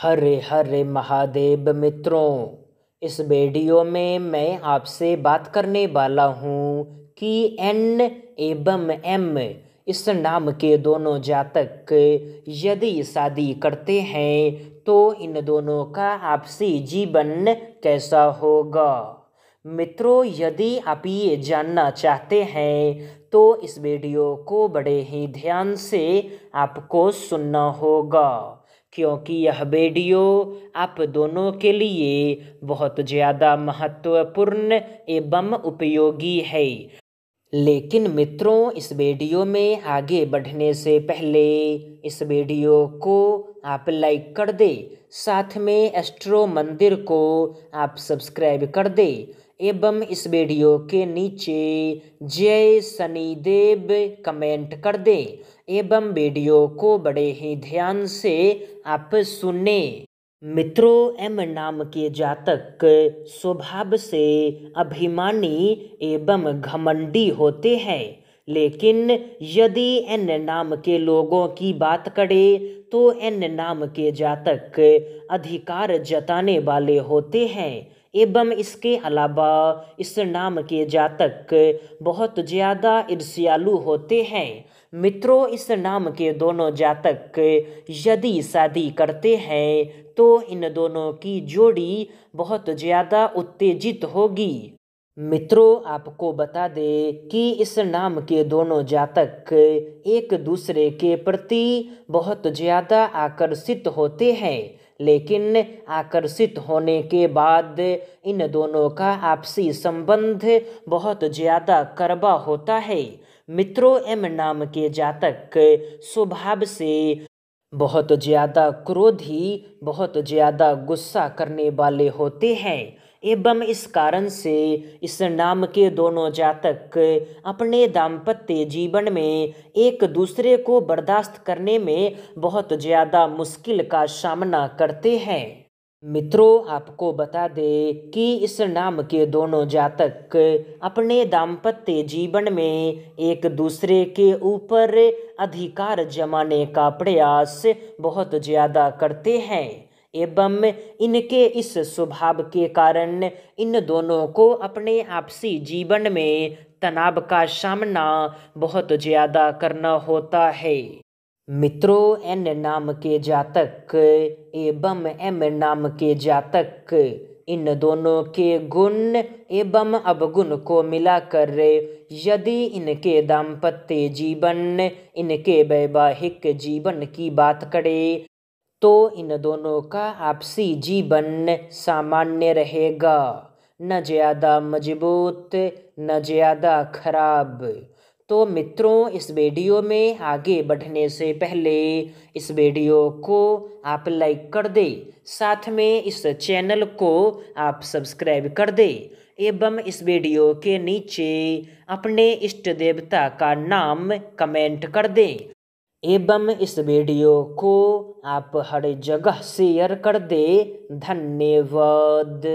हरे हरे महादेव मित्रों इस वीडियो में मैं आपसे बात करने वाला हूँ कि एन एवं एम इस नाम के दोनों जातक यदि शादी करते हैं तो इन दोनों का आपसी जीवन कैसा होगा मित्रों यदि आप ये जानना चाहते हैं तो इस वीडियो को बड़े ही ध्यान से आपको सुनना होगा क्योंकि यह वीडियो आप दोनों के लिए बहुत ज़्यादा महत्वपूर्ण एवं उपयोगी है लेकिन मित्रों इस वीडियो में आगे बढ़ने से पहले इस वीडियो को आप लाइक कर दे साथ में एस्ट्रो मंदिर को आप सब्सक्राइब कर दे एवं इस वीडियो के नीचे जय शनिदेव कमेंट कर दे एवं वीडियो को बड़े ही ध्यान से आप सुने मित्रों एम नाम के जातक स्वभाव से अभिमानी एवं घमंडी होते हैं लेकिन यदि एन नाम के लोगों की बात करें तो एन नाम के जातक अधिकार जताने वाले होते हैं एवं इसके अलावा इस नाम के जातक बहुत ज़्यादा ईर्ष्यालु होते हैं मित्रों इस नाम के दोनों जातक यदि शादी करते हैं तो इन दोनों की जोड़ी बहुत ज़्यादा उत्तेजित होगी मित्रों आपको बता दें कि इस नाम के दोनों जातक एक दूसरे के प्रति बहुत ज़्यादा आकर्षित होते हैं लेकिन आकर्षित होने के बाद इन दोनों का आपसी संबंध बहुत ज़्यादा करबा होता है मित्रों एम नाम के जातक स्वभाव से बहुत ज़्यादा क्रोधी बहुत ज़्यादा गुस्सा करने वाले होते हैं एवं इस कारण से इस नाम के दोनों जातक अपने दाम्पत्य जीवन में एक दूसरे को बर्दाश्त करने में बहुत ज़्यादा मुश्किल का सामना करते हैं मित्रों आपको बता दें कि इस नाम के दोनों जातक अपने दाम्पत्य जीवन में एक दूसरे के ऊपर अधिकार जमाने का प्रयास बहुत ज़्यादा करते हैं एवं इनके इस स्वभाव के कारण इन दोनों को अपने आपसी जीवन में तनाव का सामना बहुत ज़्यादा करना होता है मित्रों एन नाम के जातक एवं एम नाम के जातक इन दोनों के गुण एवं अवगुण को मिलाकर यदि इनके दाम्पत्य जीवन इनके वैवाहिक जीवन की बात करें तो इन दोनों का आपसी जीवन सामान्य रहेगा न ज़्यादा मजबूत न ज़्यादा खराब तो मित्रों इस वीडियो में आगे बढ़ने से पहले इस वीडियो को आप लाइक कर दे साथ में इस चैनल को आप सब्सक्राइब कर दे एवं इस वीडियो के नीचे अपने इष्ट देवता का नाम कमेंट कर दें एवं इस वीडियो को आप हर जगह शेयर कर दे धन्यवाद